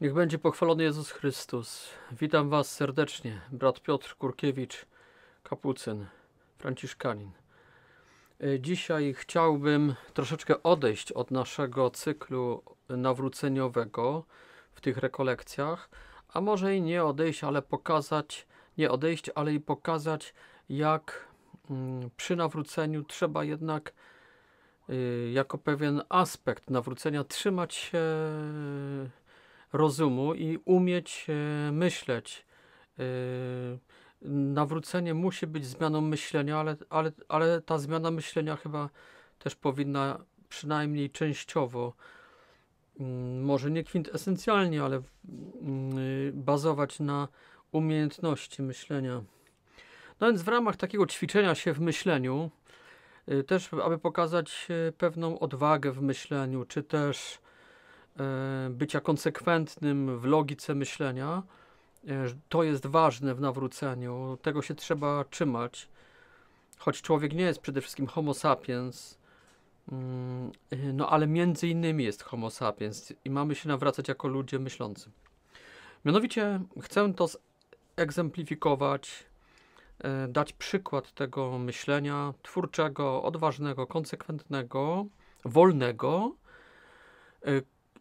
Niech będzie pochwalony Jezus Chrystus. Witam Was serdecznie, brat Piotr Kurkiewicz, kapucyn, franciszkanin. E, dzisiaj chciałbym troszeczkę odejść od naszego cyklu nawróceniowego w tych rekolekcjach, a może i nie odejść, ale pokazać, nie odejść, ale i pokazać, jak mm, przy nawróceniu trzeba jednak e, jako pewien aspekt nawrócenia trzymać się rozumu i umieć e, myśleć. E, nawrócenie musi być zmianą myślenia, ale, ale, ale ta zmiana myślenia chyba też powinna przynajmniej częściowo, mm, może nie kwintesencjalnie, ale mm, bazować na umiejętności myślenia. No więc w ramach takiego ćwiczenia się w myśleniu, e, też aby pokazać pewną odwagę w myśleniu, czy też E, bycia konsekwentnym w logice myślenia. E, to jest ważne w nawróceniu, tego się trzeba trzymać. Choć człowiek nie jest przede wszystkim homo sapiens, mm, e, no ale między innymi jest homo sapiens i mamy się nawracać jako ludzie myślący. Mianowicie chcę to egzemplifikować, dać przykład tego myślenia twórczego, odważnego, konsekwentnego, wolnego,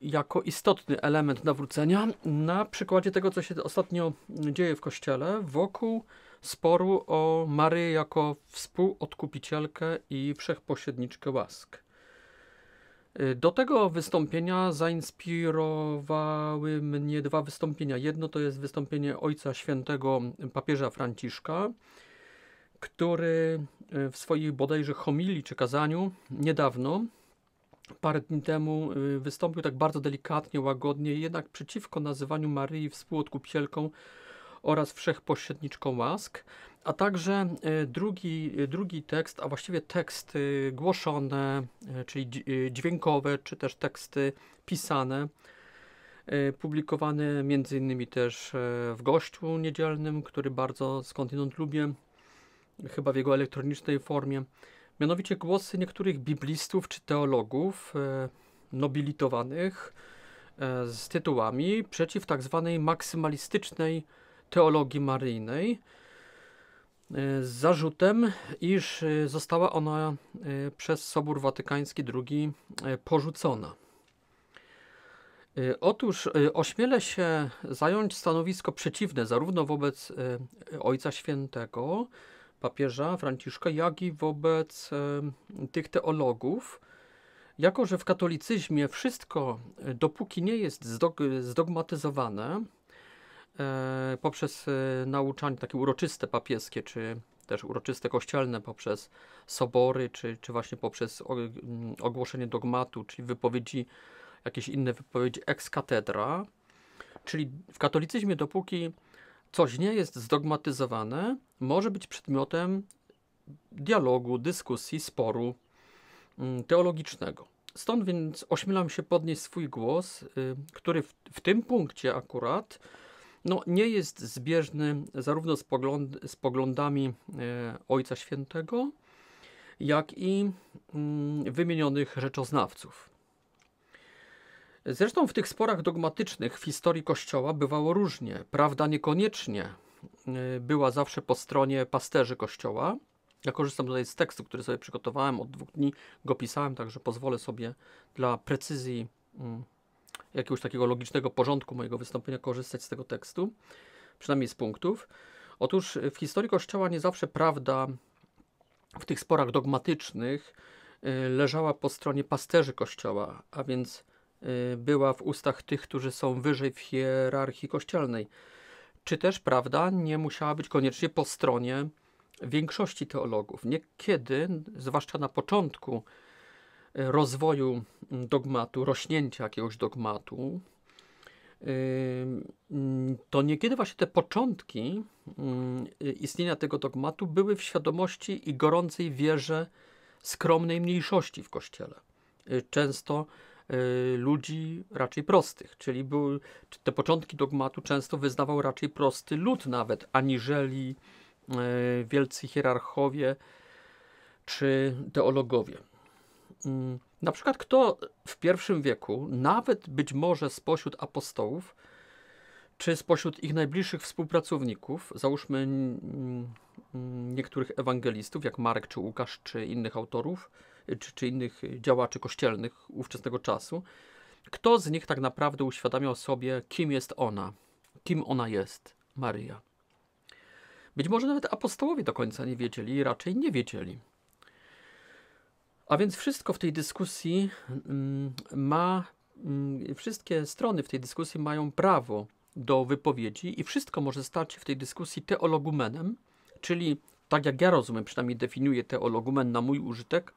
jako istotny element nawrócenia na przykładzie tego, co się ostatnio dzieje w Kościele wokół sporu o Maryję jako współodkupicielkę i wszechpośredniczkę łask. Do tego wystąpienia zainspirowały mnie dwa wystąpienia. Jedno to jest wystąpienie Ojca Świętego papieża Franciszka, który w swojej bodajże homilii czy kazaniu niedawno parę dni temu y, wystąpił tak bardzo delikatnie, łagodnie, jednak przeciwko nazywaniu Maryi współodkupicielką oraz wszechpośredniczką łask, a także y, drugi, y, drugi tekst, a właściwie teksty głoszone, czyli dźwiękowe, czy też teksty pisane, publikowane między innymi też w Gościu Niedzielnym, który bardzo skądinąd lubię, chyba w jego elektronicznej formie mianowicie głosy niektórych biblistów czy teologów e, nobilitowanych e, z tytułami przeciw tak zwanej maksymalistycznej teologii maryjnej e, z zarzutem, iż została ona przez Sobór Watykański II porzucona. Otóż ośmielę się zająć stanowisko przeciwne zarówno wobec Ojca Świętego, papieża Franciszka, jak i wobec tych teologów, jako że w katolicyzmie wszystko, e, dopóki nie jest zdogmatyzowane e, poprzez e, nauczanie takie uroczyste papieskie, czy też uroczyste kościelne poprzez sobory, czy, czy właśnie poprzez ogłoszenie dogmatu, czyli wypowiedzi, jakieś inne wypowiedzi ex cathedra, czyli w katolicyzmie dopóki coś nie jest zdogmatyzowane, może być przedmiotem dialogu, dyskusji, sporu mm, teologicznego. Stąd więc ośmielam się podnieść swój głos, y, który w, w tym punkcie akurat no, nie jest zbieżny zarówno z, pogląd, z poglądami e, Ojca Świętego, jak i mm, wymienionych rzeczoznawców. Zresztą w tych sporach dogmatycznych w historii Kościoła bywało różnie. Prawda niekoniecznie e, była zawsze po stronie pasterzy Kościoła. Ja korzystam tutaj z tekstu, który sobie przygotowałem, od dwóch dni go pisałem, także pozwolę sobie dla precyzji mm, jakiegoś takiego logicznego porządku mojego wystąpienia korzystać z tego tekstu, przynajmniej z punktów. Otóż w historii Kościoła nie zawsze prawda w tych sporach dogmatycznych e, leżała po stronie pasterzy Kościoła, a więc Y, była w ustach tych, którzy są wyżej w hierarchii kościelnej. Czy też prawda nie musiała być koniecznie po stronie większości teologów. Niekiedy, zwłaszcza na początku y, rozwoju mm, dogmatu, rośnięcia jakiegoś dogmatu, y, mm, to niekiedy właśnie te początki mm, istnienia tego dogmatu były w świadomości i gorącej wierze skromnej mniejszości w kościele. Często Y, ludzi raczej prostych, czyli były, te początki dogmatu często wyznawał raczej prosty lud nawet, aniżeli y, wielcy hierarchowie czy teologowie. Mm, na przykład kto w pierwszym wieku, nawet być może spośród apostołów, czy spośród ich najbliższych współpracowników, załóżmy niektórych ewangelistów, jak Marek czy Łukasz, czy innych autorów, czy, czy innych działaczy kościelnych ówczesnego czasu, kto z nich tak naprawdę uświadamiał sobie, kim jest ona, kim ona jest, Maryja. Być może nawet apostołowie do końca nie wiedzieli i raczej nie wiedzieli. A więc wszystko w tej dyskusji mm, ma, mm, wszystkie strony w tej dyskusji mają prawo do wypowiedzi i wszystko może stać się w tej dyskusji teologumenem, czyli tak jak ja rozumiem, przynajmniej definiuję teologumen na mój użytek,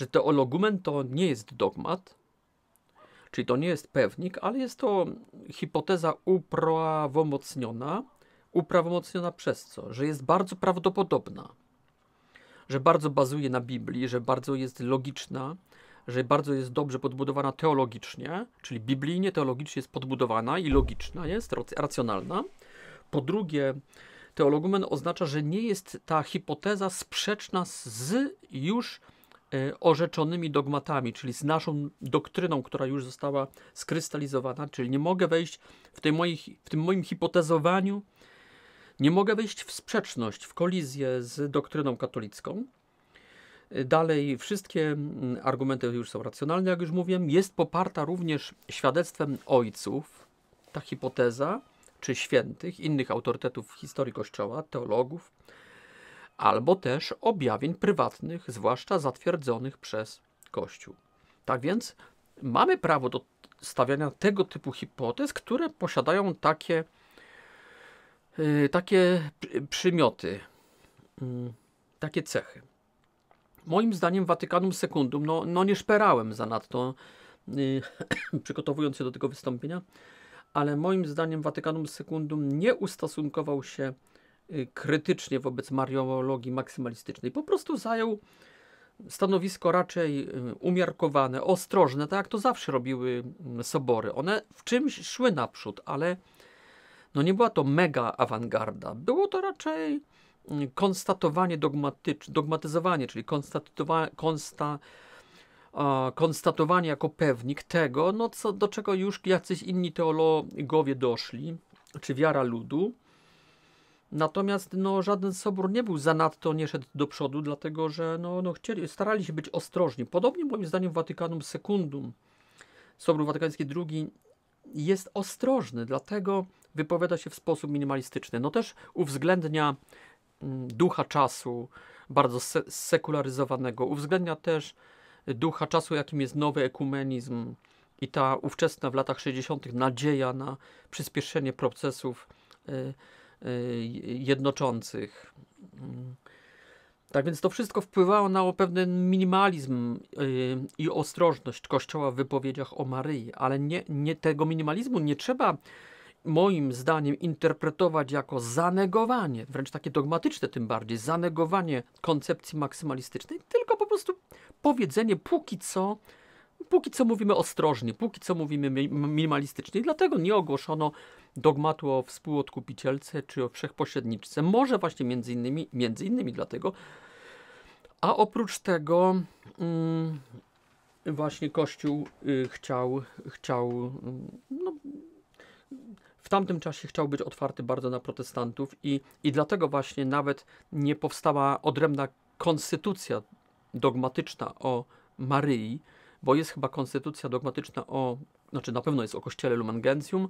że teologumen to nie jest dogmat, czyli to nie jest pewnik, ale jest to hipoteza uprawomocniona, uprawomocniona przez co? Że jest bardzo prawdopodobna, że bardzo bazuje na Biblii, że bardzo jest logiczna, że bardzo jest dobrze podbudowana teologicznie, czyli biblijnie, teologicznie jest podbudowana i logiczna jest, racjonalna. Po drugie, teologumen oznacza, że nie jest ta hipoteza sprzeczna z już Y, orzeczonymi dogmatami, czyli z naszą doktryną, która już została skrystalizowana, czyli nie mogę wejść w, tej mojej, w tym moim hipotezowaniu, nie mogę wejść w sprzeczność, w kolizję z doktryną katolicką. Y, dalej, wszystkie mm, argumenty już są racjonalne, jak już mówiłem. Jest poparta również świadectwem ojców ta hipoteza, czy świętych, innych autorytetów w historii Kościoła, teologów, albo też objawień prywatnych, zwłaszcza zatwierdzonych przez Kościół. Tak więc mamy prawo do stawiania tego typu hipotez, które posiadają takie, y, takie przymioty, mm, takie cechy. Moim zdaniem Watykanum Sekundum, no, no nie szperałem zanadto, y, przygotowując się do tego wystąpienia, ale moim zdaniem Watykanum Sekundum nie ustosunkował się Y, krytycznie wobec mariologii maksymalistycznej. Po prostu zajął stanowisko raczej y, umiarkowane, ostrożne, tak jak to zawsze robiły mm, sobory. One w czymś szły naprzód, ale no nie była to mega awangarda. Było to raczej mm, konstatowanie dogmatyczne, dogmatyzowanie, czyli konstatowanie, konsta, konstatowanie jako pewnik tego, no co, do czego już jacyś inni teologowie doszli, czy wiara ludu. Natomiast no, żaden sobór nie był zanadto, nie szedł do przodu, dlatego że no, no, chcieli, starali się być ostrożni. Podobnie moim zdaniem Watykanum II Sobór Watykański II jest ostrożny, dlatego wypowiada się w sposób minimalistyczny. No też uwzględnia mm, ducha czasu, bardzo se sekularyzowanego, uwzględnia też ducha czasu, jakim jest nowy ekumenizm i ta ówczesna w latach 60. nadzieja na przyspieszenie procesów y, Y, jednoczących. Mm. Tak więc to wszystko wpływało na pewien minimalizm y, i ostrożność Kościoła w wypowiedziach o Maryi, ale nie, nie, tego minimalizmu nie trzeba moim zdaniem interpretować jako zanegowanie, wręcz takie dogmatyczne tym bardziej, zanegowanie koncepcji maksymalistycznej, tylko po prostu powiedzenie póki co póki co mówimy ostrożnie, póki co mówimy minimalistycznie. I dlatego nie ogłoszono dogmatu o współodkupicielce czy o wszechpośredniczce. Może właśnie między innymi, między innymi dlatego. A oprócz tego mm, właśnie Kościół y, chciał, chciał mm, no, w tamtym czasie chciał być otwarty bardzo na protestantów i, i dlatego właśnie nawet nie powstała odrębna konstytucja dogmatyczna o Maryi, bo jest chyba konstytucja dogmatyczna o, znaczy na pewno jest o kościele Lumen Gentium,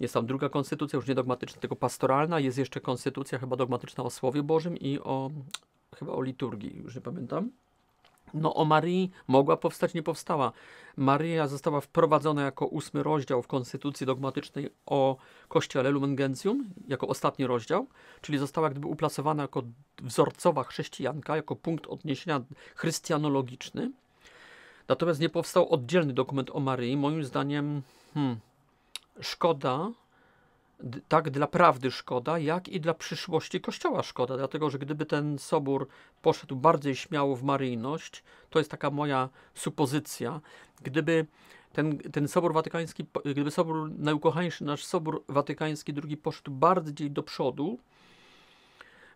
jest tam druga konstytucja, już nie dogmatyczna, tylko pastoralna, jest jeszcze konstytucja chyba dogmatyczna o Słowie Bożym i o, chyba o liturgii, już nie pamiętam. No o Marii mogła powstać, nie powstała. Maria została wprowadzona jako ósmy rozdział w konstytucji dogmatycznej o kościele Lumen Gentium, jako ostatni rozdział, czyli została jakby uplasowana jako wzorcowa chrześcijanka, jako punkt odniesienia chrystianologiczny Natomiast nie powstał oddzielny dokument o Maryi. Moim zdaniem hmm, szkoda, tak dla prawdy szkoda, jak i dla przyszłości Kościoła szkoda, dlatego że gdyby ten sobór poszedł bardziej śmiało w maryjność, to jest taka moja supozycja, gdyby ten, ten sobór watykański, gdyby sobór najukochańszy, nasz sobór watykański II poszedł bardziej do przodu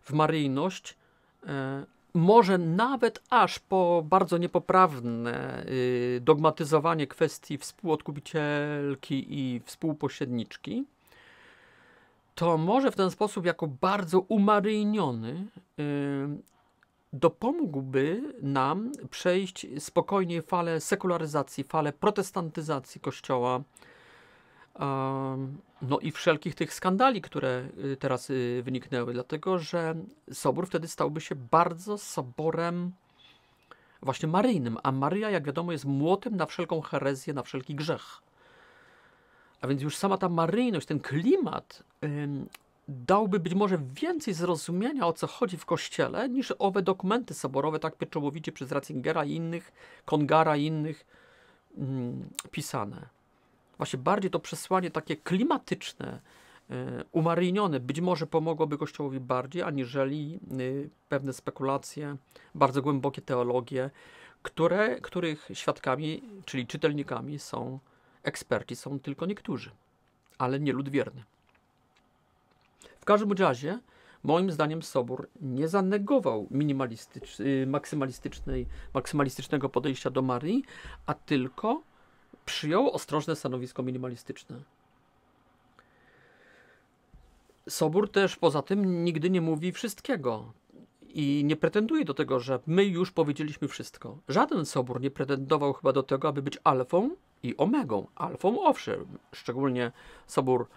w maryjność, e, może nawet aż po bardzo niepoprawne y, dogmatyzowanie kwestii współodkupicielki i współpośredniczki, to może w ten sposób, jako bardzo umaryjniony, y, dopomógłby nam przejść spokojnie falę sekularyzacji, falę protestantyzacji Kościoła no i wszelkich tych skandali, które y, teraz y, wyniknęły, dlatego że sobór wtedy stałby się bardzo soborem właśnie maryjnym, a Maryja, jak wiadomo, jest młotem na wszelką herezję, na wszelki grzech. A więc już sama ta maryjność, ten klimat dałby być może więcej zrozumienia o co chodzi w kościele niż owe dokumenty soborowe tak pieczołowicie przez Ratzingera i innych, Kongara i innych pisane właśnie bardziej to przesłanie takie klimatyczne, e, umaryjnione być może pomogłoby Kościołowi bardziej, aniżeli e, pewne spekulacje, bardzo głębokie teologie, które, których świadkami, czyli czytelnikami są eksperci, są tylko niektórzy, ale nie lud wierny. W każdym razie, moim zdaniem Sobór nie zanegował minimalistycz, y, maksymalistycznej, maksymalistycznego podejścia do Marii, a tylko przyjął ostrożne stanowisko minimalistyczne. Sobór też poza tym nigdy nie mówi wszystkiego i nie pretenduje do tego, że my już powiedzieliśmy wszystko. Żaden sobór nie pretendował chyba do tego, aby być alfą i omegą. Alfą owszem, szczególnie sobór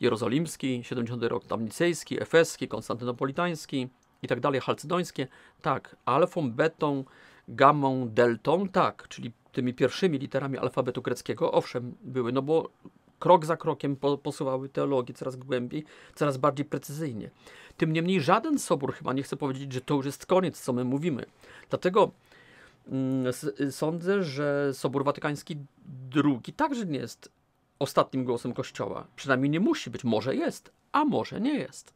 jerozolimski, 70 rok tamnicejski, efeski, konstantynopolitański i tak dalej, chalcydońskie. Tak, alfą, betą, gamą, deltą, tak, czyli tymi pierwszymi literami alfabetu greckiego, owszem, były, no bo krok za krokiem po, posuwały teologię coraz głębiej, coraz bardziej precyzyjnie. Tym niemniej żaden sobór chyba nie chce powiedzieć, że to już jest koniec, co my mówimy. Dlatego mm, sądzę, że Sobór Watykański II także nie jest ostatnim głosem Kościoła. Przynajmniej nie musi być. Może jest, a może nie jest.